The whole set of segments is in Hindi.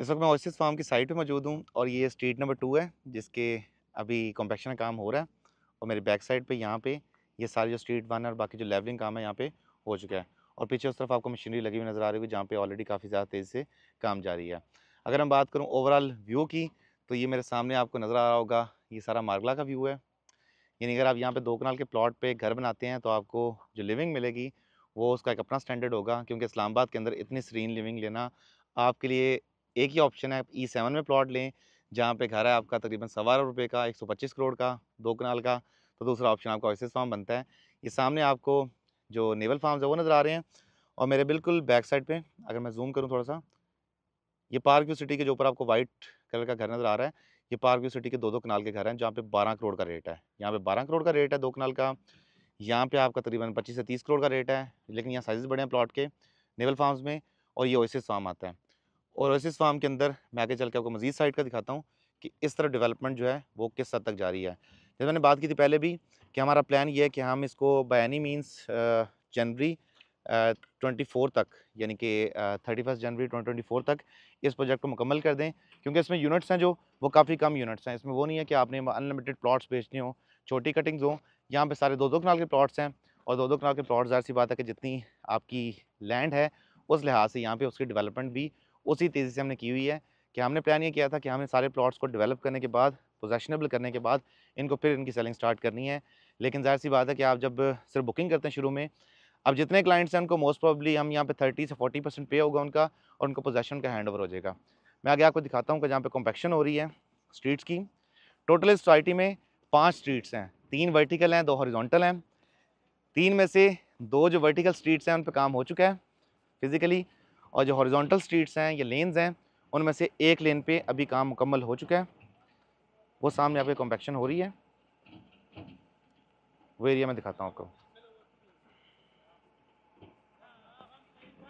इस वक्त मैं ओसिस फार्म की साइट पे मौजूद हूँ और ये स्ट्रीट नंबर टू है जिसके अभी कॉम्पेक्शन का काम हो रहा है और मेरे बैक साइड पे यहाँ पे ये सारी जो स्ट्रीट वन और बाकी जो लेवलिंग काम है यहाँ पे हो चुका है और पीछे उस तरफ आपको मशीनरी लगी हुई नज़र आ रही है जहाँ पे ऑलरेडी काफ़ी ज़्यादा तेज़ी से काम जारी है अगर हम बात करूँ ओवरऑल व्यू की तो ये मेरे सामने आपको नज़र आ रहा होगा ये सारा मार्गला का व्यू है यानी अगर आप यहाँ पे दो कनाल के प्लॉट पे घर बनाते हैं तो आपको जो लिविंग मिलेगी वो उसका एक अपना स्टैंडर्ड होगा क्योंकि इस्लामाबाद के अंदर इतनी सरीन लिविंग लेना आपके लिए एक ही ऑप्शन है ई सेवन e में प्लॉट लें जहाँ पे घर है आपका तकरीबन सवा अरब रुपये का एक सौ पच्चीस करोड़ का दो कनाल का तो दूसरा ऑप्शन आपका ऑयसेस फार्म बनता है ये सामने आपको जो नेवल फार्म है वो नज़र आ रहे हैं और मेरे बिल्कुल बैक साइड पर अगर मैं जूम करूँ थोड़ा सा ये पार्क व्यू सिटी के जो ऊपर आपको वाइट कलर का घर नज़र आ रहा है ये पार्क व्यू सिटी के दो दो कनाल के घर हैं जहाँ पे बारह करोड़ का रेट है यहाँ पे बारह करोड़ का रेट है दो कनाल का यहाँ पे आपका तकरीबन पच्चीस से तीस करोड़ का रेट है लेकिन यहाँ साइज़ बड़े हैं प्लॉट के नेवल फार्म्स में और ये ओइसिस फार्म आता है और ओएसिस फार्म के अंदर मैं आगे चल के आपको मजीद साइड का दिखाता हूँ कि इस तरह डेवलपमेंट जो है वो किस हद तक जारी है जैसे मैंने बात की थी पहले भी कि हमारा प्लान ये है कि हम इसको बयानी मीन्स जनवरी ट्वेंटी फोर तक यानी कि thirty first January twenty twenty four तक इस प्रोजेक्ट को मुकम्मल कर दें क्योंकि इसमें यूनिट्स हैं जो वो काफ़ी कम यूनिट्स हैं इसमें वो नहीं है कि आपने अनलिमिटेड प्लाट्स बेचने हों छोटी कटिंग्स हों यहाँ पे सारे दो दो कनाल के प्लाट्स हैं और दो दो कनाल के प्लाट्स जाहिर सी बात है कि जितनी आपकी लैंड है उस लिहाज से यहाँ पे उसकी डेवलपमेंट भी उसी तेज़ी से हमने की हुई है कि हमने प्लान ये किया था कि हमने सारे प्लॉट्स को डेवलप करने के बाद पोजेशनेबल करने के बाद इनको फिर इनकी सेलिंग स्टार्ट करनी है लेकिन जाहिर सी बात है कि आप जब सिर्फ बुकिंग करते हैं शुरू में अब जितने क्लाइंट्स हैं उनको मोस्ट प्रॉब्ली हम यहाँ पे 30 से 40 परसेंट पे होगा उनका और उनको पोजेशन का हैंड ओवर हो जाएगा मैं आगे आपको दिखाता हूँ कि जहाँ पे कॉम्पेक्शन हो रही है स्ट्रीट्स की टोटल इस सोसाइटी में पाँच स्ट्रीट्स हैं तीन वर्टिकल हैं दो हॉरिजॉन्टल हैं तीन में से दो जो वर्टिकल स्ट्रीट्स हैं उन पर काम हो चुका है फिज़िकली और जो हॉरिजॉन्टल स्ट्रीट्स हैं या लेन्स हैं उनमें से एक लेन पे अभी काम मुकम्मल हो चुका है वो सामने आपके कॉम्पेक्शन हो रही है वो एरिया में दिखाता हूँ आपको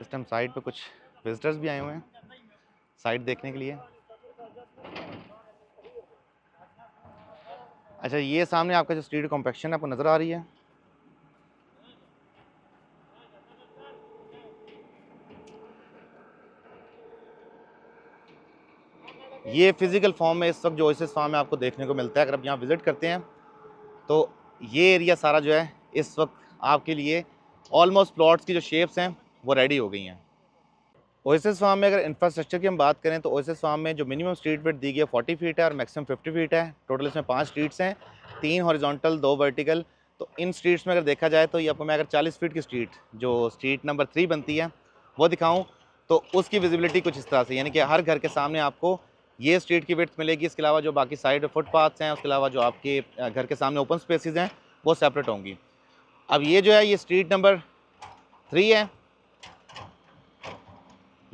इस टाइम साइड पे कुछ विजिटर्स भी आए हुए हैं साइट देखने के लिए अच्छा ये सामने आपका जो स्ट्रीट कॉम्पेक्शन है आपको नज़र आ रही है ये फिज़िकल फॉर्म में इस वक्त जो ओसिस फार्म में आपको देखने को मिलता है अगर आप यहाँ विज़िट करते हैं तो ये एरिया सारा जो है इस वक्त आपके लिए ऑलमोस्ट प्लॉट्स की जो शेप्स हैं वो रेडी हो गई हैं ओसिस फार्म में अगर इंफ्रास्ट्रक्चर की हम बात करें तो ओसिस फार्म में जो मिनिमम स्ट्रीट वेट दी गई है फोर्टी फीट है और मैक्सिमम फिफ्टी फीट है टोटल इसमें पाँच स्ट्रीट्स हैं तीन हॉरिजॉन्टल दो वर्टिकल तो इन स्ट्रीट्स में अगर देखा जाए तो ये आपको मैं अगर चालीस फीट की स्ट्रीट जो स्ट्रीट नंबर थ्री बनती है वो दिखाऊँ तो उसकी विजिबिलिटी कुछ इस तरह से यानी कि हर घर के सामने आपको ये स्ट्रीट की विर्थ मिलेगी इसके अलावा जो बाकी साइड फुटपाथ्स हैं उसके अलावा जो आपके घर के सामने ओपन स्पेसिस हैं वो सेपरेट होंगी अब ये जो है ये स्ट्रीट नंबर थ्री है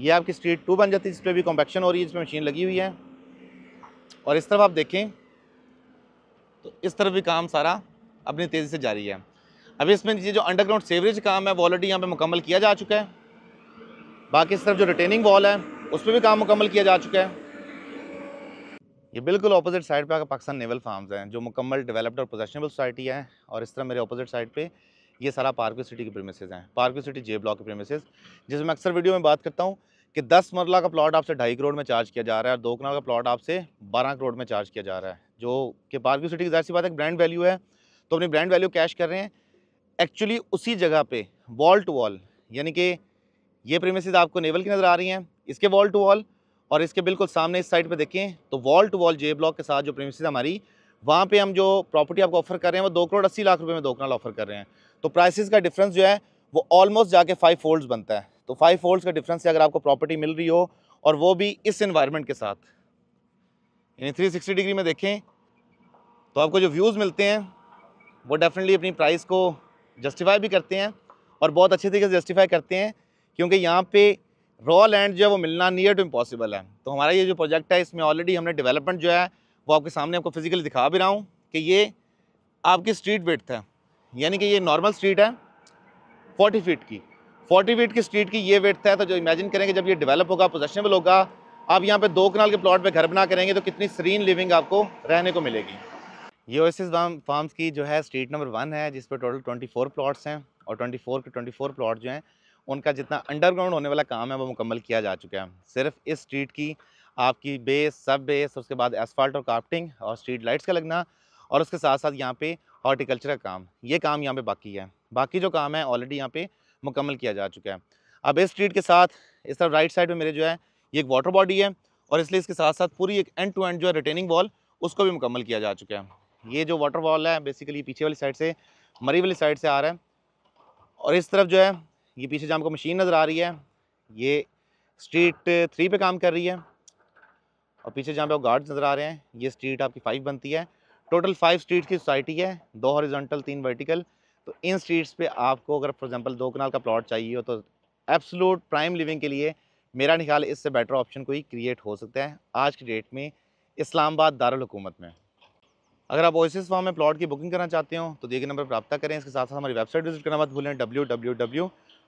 ये आपकी स्ट्रीट टू बन जाती है जिस पर भी कॉम्पेक्शन हो रही है जिसमें मशीन लगी हुई है और इस तरफ आप देखें तो इस तरफ भी काम सारा अपनी तेज़ी से जारी है अभी इसमें ये जो अंडरग्राउंड सेवरेज काम है वो ऑलरेडी यहाँ पे मुकम्मल किया जा चुका है बाकी इस तरफ जो रिटेनिंग वॉल है उस पर भी काम मुकम्मल किया जा चुका है ये बिल्कुल अपोजिट साइड पे आकर पाकिस्तान नेवल फार्म्स हैं जो मुकम्मल डेवलप्ड और पोजेशनेबल सोसाइटी है और इस तरह मेरे अपोजिट साइड पे ये सारा पार्क सिटी के प्रेमिस हैं पार्क सिटी जे ब्लॉक के प्रेमिसज जिसमें मैं अक्सर वीडियो में बात करता हूँ कि दस मरला का प्लाट आपसे ढाई करोड़ में चार्ज किया जा रहा है और दो कनाल का प्लाट आपसे बारह करोड़ में चार्ज किया जा रहा है जो कि पार्क सिटी की जाहिर सी बात है ब्रांड वैल्यू है तो अपनी ब्रांड वैल्यू कैश कर रहे हैं एक्चुअली उसी जगह पे वॉल टू वॉल यानी कि ये प्रेमिस आपको नेवल की नज़र आ रही हैं इसके वॉल टू वॉल और इसके बिल्कुल सामने इस साइड पे देखें तो wall to wall J block के साथ जो प्रेमिस हमारी वहाँ पे हम जो प्रॉपर्टी आपको ऑफर कर रहे हैं वो दो करोड़ अस्सी लाख रुपए में दो कनाल ऑफर कर रहे हैं तो प्राइसेस का डिफरेंस जो है वो ऑलमोस्ट जाके फाइव फोल्ड्स बनता है तो फाइव फोल्ड्स का डिफरेंस है अगर आपको प्रॉपर्टी मिल रही हो और वो भी इस इन्वायरमेंट के साथ यानी थ्री सिक्सटी डिग्री में देखें तो आपको जो व्यूज़ मिलते हैं वो डेफिनेटली अपनी प्राइस को जस्टिफाई भी करते हैं और बहुत अच्छे तरीके से जस्टिफाई करते हैं क्योंकि यहाँ पे रॉ लैंड जो है वो मिलना नियर टू इम्पॉसिबल है तो हमारा ये जो प्रोजेक्ट है इसमें ऑलरेडी हमने डेवलपमेंट जो है वो आपके सामने आपको फिजिकली दिखा भी रहा हूँ कि ये आपकी स्ट्रीट वेट है यानी कि ये नॉर्मल स्ट्रीट है फोर्टी फीट की फोर्टी फीट की स्ट्रीट की ये वेट है तो जो इमेजिन करेंगे जब ये डेवलप होगा पोजेशनेबल होगा आप यहाँ पे दो कनाल के प्लॉट पे घर बना करेंगे तो कितनी सरीन लिविंग आपको रहने को मिलेगी ये ओएसिस फार्म्स की जो है स्ट्रीट नंबर वन है जिस पर टोटल 24 प्लॉट्स हैं और 24 के 24 प्लॉट जो हैं उनका जितना अंडरग्राउंड होने वाला काम है वो मुकम्मल किया जा चुका है सिर्फ इस स्ट्रीट की आपकी बेस सब बेस उसके बाद एसफाल्ट और काफ्टिंग और स्ट्रीट लाइट्स का लगना और उसके साथ साथ यहाँ पे हॉर्टिकल्चर का काम ये काम यहाँ पे बाकी है बाकी जो काम है ऑलरेडी यहाँ पे मुकम्मल किया जा चुका है अब इस स्ट्रीट के साथ इस तरफ राइट साइड में मेरे जो है ये एक वाटर बॉडी है और इसलिए इसके साथ साथ पूरी एक एंड टू एंड जो है रिटेनिंग वॉल उसको भी मुकम्मल किया जा चुका है ये जो वाटर वॉल है बेसिकली पीछे वाली साइड से मरी वाली साइड से आ रहा है और इस तरफ जो है ये पीछे जो आपको मशीन नज़र आ रही है ये स्ट्रीट थ्री पे काम कर रही है और पीछे जहाँ पे वो गार्ड्स नज़र आ रहे हैं ये स्ट्रीट आपकी फाइव बनती है टोटल फाइव स्ट्रीट की सोसाइटी है दो हॉरिजॉन्टल तीन वर्टिकल तो इन स्ट्रीट्स पे आपको अगर फॉर एग्जांपल दो कनाल का प्लॉट चाहिए हो तो एब्सोलूट प्राइम लिविंग के लिए मेरा निकाल इससे बेटर ऑप्शन कोई क्रिएट हो सकता है आज की डेट में इस्लामाबाद दारकूमत में अगर आप ओसिस फॉर्म में प्लॉट की बुकिंग करना चाहते हो तो दिए गए नंबर पर करें इसके साथ साथ हमारी वेबसाइट विजिट करना मत भूलें डब्ल्यू